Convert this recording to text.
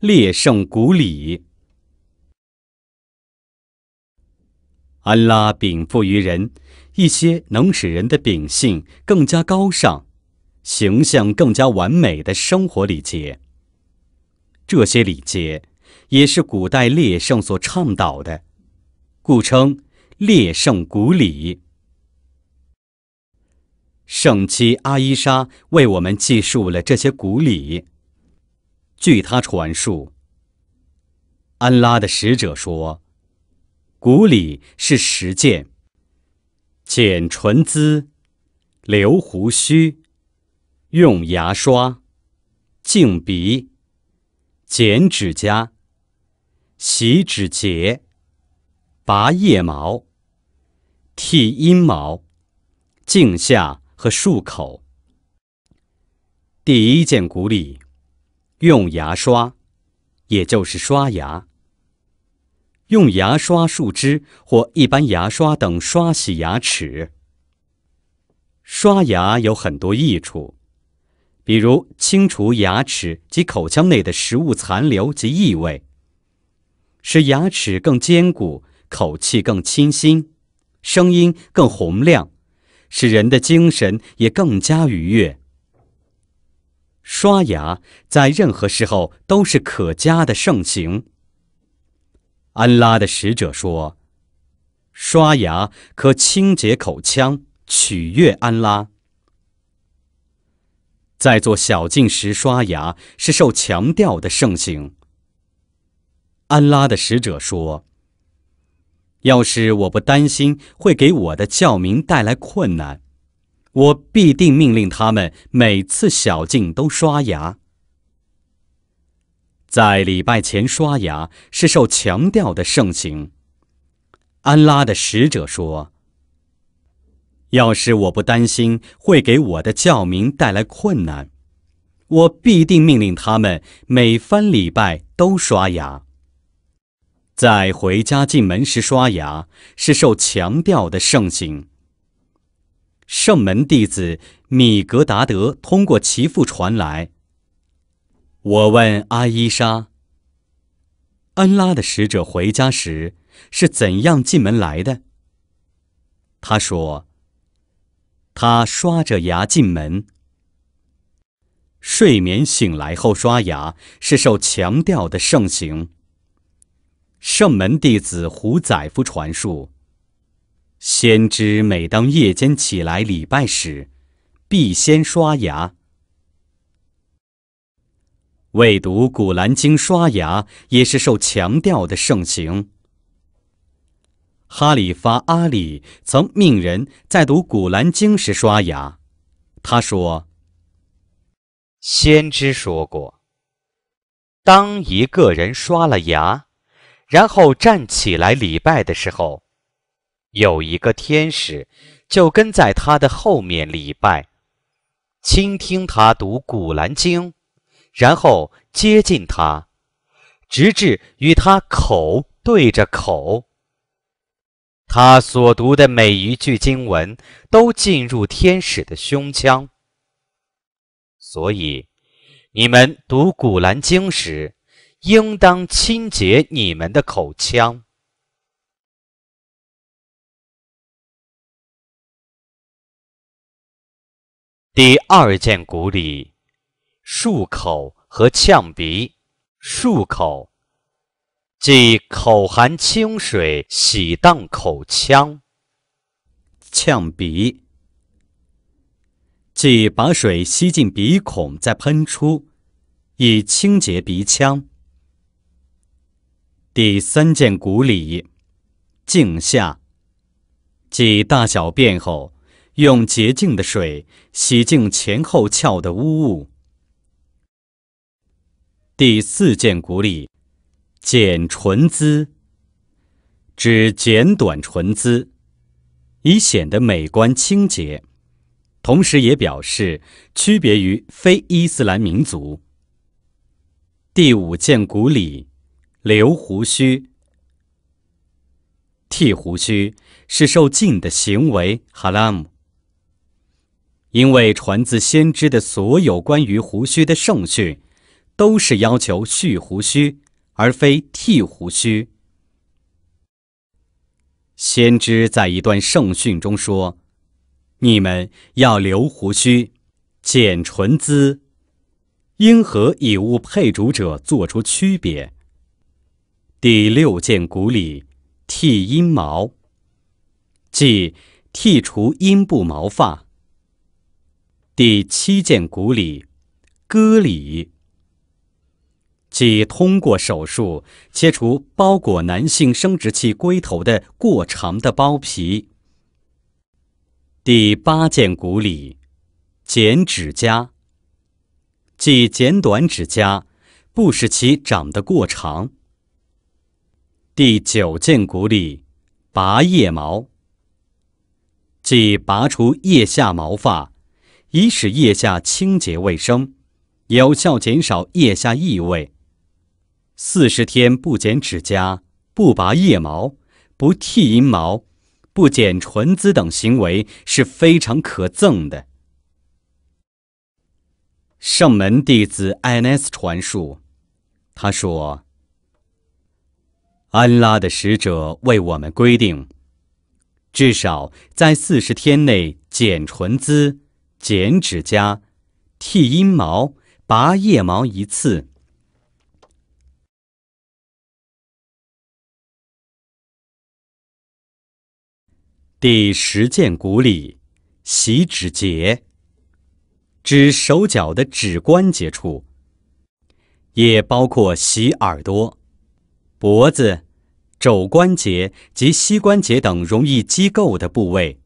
列圣古礼，安拉禀赋于人一些能使人的秉性更加高尚、形象更加完美的生活礼节。这些礼节也是古代列圣所倡导的，故称列圣古礼。圣妻阿伊莎为我们记述了这些古礼。据他传述，安拉的使者说：“古里是实践，剪唇髭、留胡须、用牙刷、净鼻、剪指甲、洗指节、拔腋毛、剃阴毛、净下和漱口。第一件古礼。”用牙刷，也就是刷牙。用牙刷、树枝或一般牙刷等刷洗牙齿。刷牙有很多益处，比如清除牙齿及口腔内的食物残留及异味，使牙齿更坚固，口气更清新，声音更洪亮，使人的精神也更加愉悦。刷牙在任何时候都是可嘉的盛行。安拉的使者说：“刷牙可清洁口腔，取悦安拉。”在做小净时刷牙是受强调的盛行。安拉的使者说：“要是我不担心会给我的教民带来困难。”我必定命令他们每次小静都刷牙。在礼拜前刷牙是受强调的盛行。安拉的使者说：“要是我不担心会给我的教民带来困难，我必定命令他们每番礼拜都刷牙。在回家进门时刷牙是受强调的盛行。”圣门弟子米格达德通过其父传来：“我问阿伊莎，恩拉的使者回家时是怎样进门来的？”他说：“他刷着牙进门。睡眠醒来后刷牙是受强调的盛行。”圣门弟子胡宰夫传述。先知每当夜间起来礼拜时，必先刷牙。为读《古兰经》刷牙也是受强调的盛行。哈里发阿里曾命人在读《古兰经》时刷牙。他说：“先知说过，当一个人刷了牙，然后站起来礼拜的时候。”有一个天使就跟在他的后面礼拜，倾听他读《古兰经》，然后接近他，直至与他口对着口。他所读的每一句经文都进入天使的胸腔，所以你们读《古兰经》时，应当清洁你们的口腔。第二件古礼，漱口和呛鼻。漱口，即口含清水洗荡口腔；呛鼻，即把水吸进鼻孔再喷出，以清洁鼻腔。第三件古礼，净下，即大小便后。用洁净的水洗净前后翘的污物。第四件古礼，剪唇姿，指剪短唇姿，以显得美观清洁，同时也表示区别于非伊斯兰民族。第五件古礼，留胡须。剃胡须是受禁的行为，哈拉姆。因为传自先知的所有关于胡须的圣训，都是要求蓄胡须，而非剃胡须。先知在一段圣训中说：“你们要留胡须，剪唇髭，应和以物配主者做出区别。”第六件古礼，剃阴毛，即剃除阴部毛发。第七件骨里割里，即通过手术切除包裹男性生殖器龟头的过长的包皮。第八件骨里剪指甲，即剪短指甲，不使其长得过长。第九件骨里拔腋毛，即拔除腋下毛发。以使腋下清洁卫生，有效减少腋下异味。四十天不剪指甲、不拔腋毛、不剃阴毛、不剪唇子等行为是非常可憎的。圣门弟子艾奈斯传述，他说：“安拉的使者为我们规定，至少在四十天内剪唇髭。”剪指甲、剃阴毛、拔腋毛一次。第十件古礼：洗指节，指手脚的指关节处，也包括洗耳朵、脖子、肘关节及膝关节等容易积垢的部位。